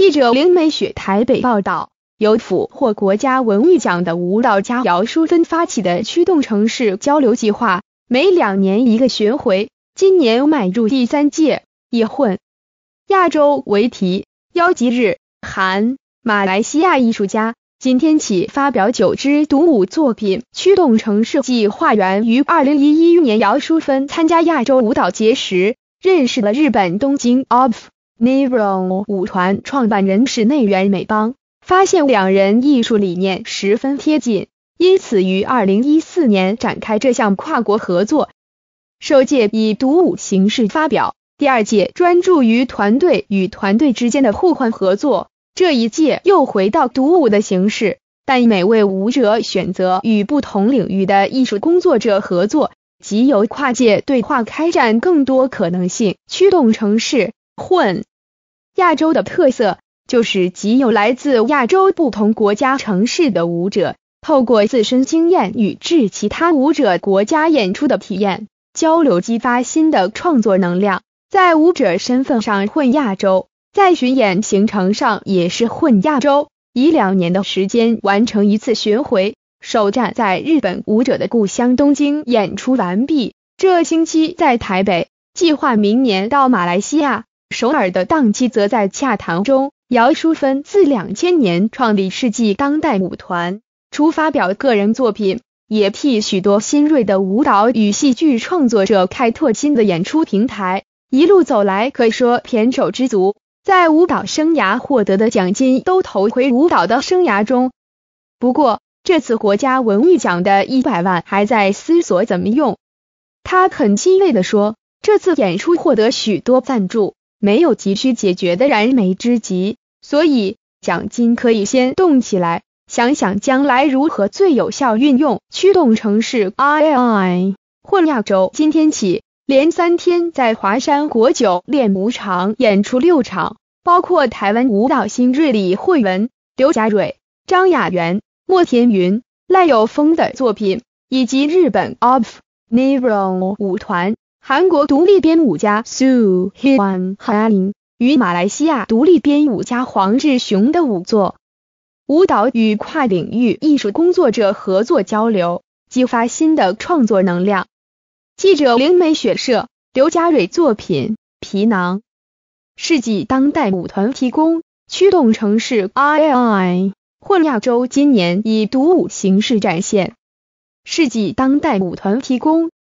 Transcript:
记者林美雪台北报道，由获国家文艺奖的舞蹈家姚淑芬发起的驱动城市交流计划，每两年一个巡回，今年迈入第三届，以混亚洲为题，邀集日、韩、马来西亚艺术家。今天起发表九支独舞作品。驱动城市计划源于2011年姚淑芬参加亚洲舞蹈节时，认识了日本东京 o f f n i r o a n 舞团创办人是内原美邦，发现两人艺术理念十分贴近，因此于二零一四年展开这项跨国合作。首届以独舞形式发表，第二届专注于团队与团队之间的互换合作，这一届又回到独舞的形式，但每位舞者选择与不同领域的艺术工作者合作，即由跨界对话，开展更多可能性，驱动城市混。亚洲的特色就是集有来自亚洲不同国家城市的舞者，透过自身经验与至其他舞者国家演出的体验交流，激发新的创作能量。在舞者身份上混亚洲，在巡演行程上也是混亚洲。以两年的时间完成一次巡回，首站在日本舞者的故乡东京演出完毕，这星期在台北，计划明年到马来西亚。首尔的档期则在洽谈中。姚淑芬自两千年创立世纪当代舞团，除发表个人作品，也替许多新锐的舞蹈与戏剧创作者开拓新的演出平台。一路走来，可以说胼手之足，在舞蹈生涯获得的奖金都投回舞蹈的生涯中。不过，这次国家文艺奖的一百万还在思索怎么用。他很欣慰的说：“这次演出获得许多赞助。”没有急需解决的燃眉之急，所以奖金可以先动起来。想想将来如何最有效运用，驱动城市。I I I 混亚洲，今天起连三天在华山国酒练舞场演出六场，包括台湾舞蹈新锐李慧文、刘佳蕊、张雅媛、莫天云、赖有峰的作品，以及日本 o f Niro 舞团。韩国独立编舞家 Su Hwan Han 与马来西亚独立编舞家黄志雄的舞作，舞蹈与跨领域艺术工作者合作交流，激发新的创作能量。记者林美雪摄。刘佳蕊作品《皮囊》，世纪当代舞团提供。驱动城市 II 混亚洲今年以独舞形式展现。世纪当代舞团提供。